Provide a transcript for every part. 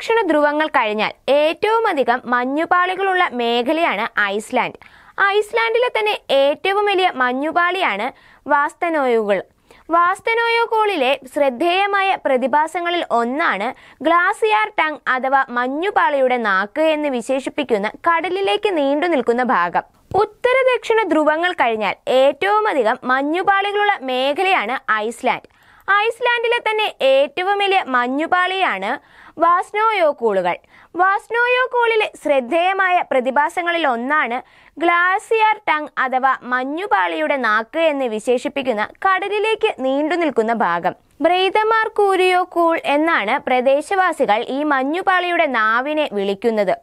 ദക്ഷിണ ധ്രുവങ്ങൾ കഴിഞ്ഞാൽ ഏറ്റവും അധികം മഞ്ഞുപാളികളുള്ള മേഖലയാണ് ഐസ്ലാൻഡ് ഐസ്ലാൻഡിലെ തന്നെ ഏറ്റവും വലിയ മഞ്ഞുപാളിയാണ് വാസ്തനോയുകൾ വാസ്തനോയോകോളിലെ ശ്രദ്ധേയമായ പ്രതിഭാസങ്ങളിൽ ഒന്നാണ് ഗ്ലാസിയാർ ടങ് അഥവാ മഞ്ഞുപാളിയുടെ നാക്ക് എന്ന് വിശേഷിപ്പിക്കുന്ന കടലിലേക്ക് നീണ്ടു നിൽക്കുന്ന ഭാഗം ഉത്തര ദക്ഷിണ ധ്രുവങ്ങൾ കഴിഞ്ഞാൽ ഏറ്റവും അധികം മഞ്ഞുപാളികളുള്ള മേഖലയാണ് ഐസ്ലാൻഡ് ഐസ്ലാൻഡിലെ തന്നെ ഏറ്റവും വലിയ മഞ്ഞുപാളിയാണ് വാസ്നോയോ കൂളുകൾ വാസ്നോയോ കൂളിലെ ശ്രദ്ധേയമായ പ്രതിഭാസങ്ങളിൽ ഒന്നാണ് ഗ്ലാസിയർ ടങ് അഥവാ മഞ്ഞുപാളിയുടെ നാക്ക് എന്ന് വിശേഷിപ്പിക്കുന്ന കടലിലേക്ക് നീണ്ടു നിൽക്കുന്ന ഭാഗം കൂരിയോ കൂൾ എന്നാണ് പ്രദേശവാസികൾ ഈ മഞ്ഞുപാളിയുടെ നാവിനെ വിളിക്കുന്നത്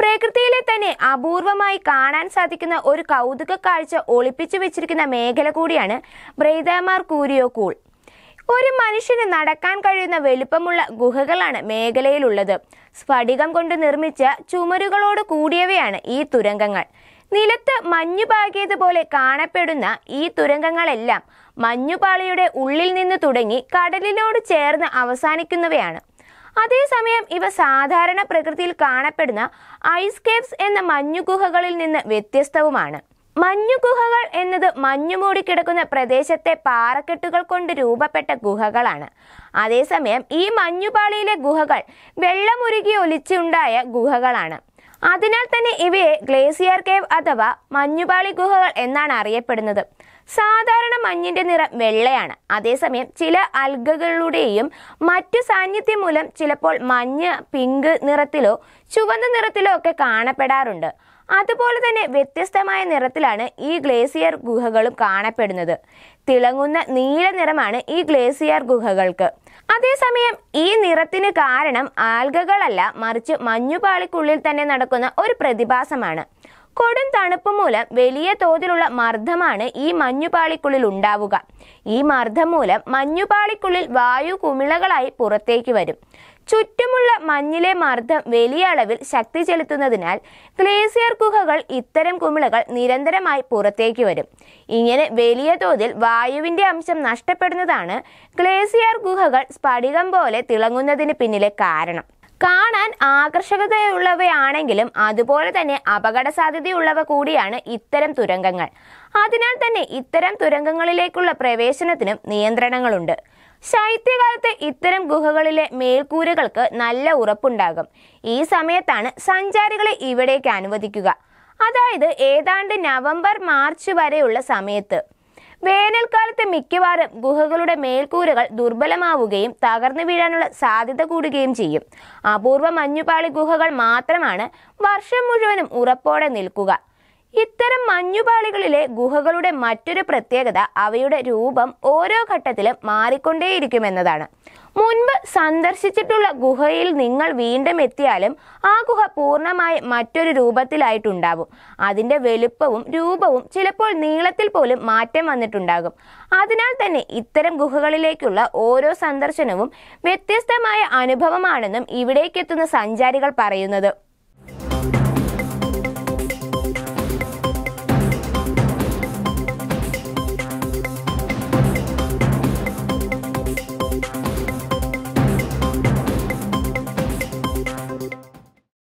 പ്രകൃതിയിലെ തന്നെ അപൂർവമായി കാണാൻ സാധിക്കുന്ന ഒരു കൗതുക കാഴ്ച ഒളിപ്പിച്ചു വെച്ചിരിക്കുന്ന മേഖല കൂടിയാണ് കൂരിയോ കൂൾ ഒരു മനുഷ്യന് നടക്കാൻ കഴിയുന്ന വലുപ്പമുള്ള ഗുഹകളാണ് മേഖലയിലുള്ളത് സ്ഫടികം കൊണ്ട് നിർമ്മിച്ച ചുമരുകളോട് കൂടിയവയാണ് ഈ തുരങ്കങ്ങൾ നിലത്ത് മഞ്ഞുപാകിയതുപോലെ കാണപ്പെടുന്ന ഈ തുരങ്കങ്ങളെല്ലാം മഞ്ഞുപാളിയുടെ ഉള്ളിൽ നിന്ന് തുടങ്ങി കടലിനോട് ചേർന്ന് അവസാനിക്കുന്നവയാണ് അതേസമയം ഇവ സാധാരണ പ്രകൃതിയിൽ കാണപ്പെടുന്ന ഐസ് കേപ്സ് എന്ന മഞ്ഞുഗുഹകളിൽ നിന്ന് വ്യത്യസ്തവുമാണ് മഞ്ഞുഗുഹകൾ എന്നത് മഞ്ഞുമൂടി കിടക്കുന്ന പ്രദേശത്തെ പാറക്കെട്ടുകൾ കൊണ്ട് രൂപപ്പെട്ട ഗുഹകളാണ് അതേസമയം ഈ മഞ്ഞുപാളിയിലെ ഗുഹകൾ വെള്ളമുരുകി ഒലിച്ചുണ്ടായ ഗുഹകളാണ് അതിനാൽ തന്നെ ഇവയെ ഗ്ലേസിയർ കേവ് അഥവാ മഞ്ഞുപാളി ഗുഹകൾ എന്നാണ് അറിയപ്പെടുന്നത് സാധാരണ മഞ്ഞിന്റെ നിറം വെള്ളയാണ് അതേസമയം ചില അൽഗകളുടെയും മറ്റു സാന്നിധ്യം മൂലം ചിലപ്പോൾ മഞ്ഞ് പിങ്ക് നിറത്തിലോ ചുവന്ന നിറത്തിലോ ഒക്കെ കാണപ്പെടാറുണ്ട് അതുപോലെ തന്നെ വ്യത്യസ്തമായ നിറത്തിലാണ് ഈ ഗ്ലേസിയർ ഗുഹകളും കാണപ്പെടുന്നത് തിളങ്ങുന്ന നീല നിറമാണ് ഈ ഗ്ലേസിയർ ഗുഹകൾക്ക് അതേസമയം ഈ നിറത്തിന് കാരണം ആൽഗകളല്ല മറിച്ച് മഞ്ഞുപാളിക്കുള്ളിൽ തന്നെ നടക്കുന്ന ഒരു പ്രതിഭാസമാണ് കൊടും തണുപ്പ് മൂലം വലിയ തോതിലുള്ള മർദ്ദമാണ് ഈ മഞ്ഞുപാളിക്കുള്ളിൽ ഉണ്ടാവുക ഈ മർദ്ദം മൂലം മഞ്ഞുപാളിക്കുള്ളിൽ വായു കുമിളകളായി പുറത്തേക്ക് വരും ചുറ്റുമുള്ള മഞ്ഞിലെ മർദ്ദം വലിയ അളവിൽ ശക്തി ചെലുത്തുന്നതിനാൽ ഗ്ലേസിയർ ഗുഹകൾ ഇത്തരം കുമിളകൾ നിരന്തരമായി പുറത്തേക്ക് വരും ഇങ്ങനെ വലിയ തോതിൽ വായുവിന്റെ അംശം നഷ്ടപ്പെടുന്നതാണ് ഗ്ലേസിയർ ഗുഹകൾ സ്ഫടികം പോലെ തിളങ്ങുന്നതിന് പിന്നിലെ കാരണം കാണാൻ ആകർഷകതയുള്ളവയാണെങ്കിലും അതുപോലെ തന്നെ അപകട സാധ്യതയുള്ളവ കൂടിയാണ് ഇത്തരം തുരങ്കങ്ങൾ അതിനാൽ തന്നെ ഇത്തരം തുരങ്കങ്ങളിലേക്കുള്ള പ്രവേശനത്തിനും നിയന്ത്രണങ്ങളുണ്ട് ശൈത്യകാലത്ത് ഇത്തരം ഗുഹകളിലെ മേൽക്കൂരകൾക്ക് നല്ല ഉറപ്പുണ്ടാകും ഈ സമയത്താണ് സഞ്ചാരികളെ ഇവിടേക്ക് അനുവദിക്കുക അതായത് ഏതാണ്ട് നവംബർ മാർച്ച് വരെയുള്ള സമയത്ത് വേനൽക്കാലത്ത് മിക്കവാറും ഗുഹകളുടെ മേൽക്കൂരകൾ ദുർബലമാവുകയും തകർന്നു വീഴാനുള്ള സാധ്യത കൂടുകയും ചെയ്യും അപൂർവ മഞ്ഞുപാളി ഗുഹകൾ മാത്രമാണ് വർഷം മുഴുവനും ഉറപ്പോടെ നിൽക്കുക ഇത്തരം മഞ്ഞുപാളികളിലെ ഗുഹകളുടെ മറ്റൊരു പ്രത്യേകത അവയുടെ രൂപം ഓരോ ഘട്ടത്തിലും മാറിക്കൊണ്ടേയിരിക്കുമെന്നതാണ് മുൻപ് സന്ദർശിച്ചിട്ടുള്ള ഗുഹയിൽ നിങ്ങൾ വീണ്ടും എത്തിയാലും ആ ഗുഹ പൂർണ്ണമായി മറ്റൊരു രൂപത്തിലായിട്ടുണ്ടാവും അതിൻ്റെ വലുപ്പവും രൂപവും ചിലപ്പോൾ നീളത്തിൽ പോലും മാറ്റം വന്നിട്ടുണ്ടാകും അതിനാൽ തന്നെ ഇത്തരം ഗുഹകളിലേക്കുള്ള ഓരോ സന്ദർശനവും വ്യത്യസ്തമായ അനുഭവമാണെന്നും ഇവിടേക്കെത്തുന്ന സഞ്ചാരികൾ പറയുന്നത്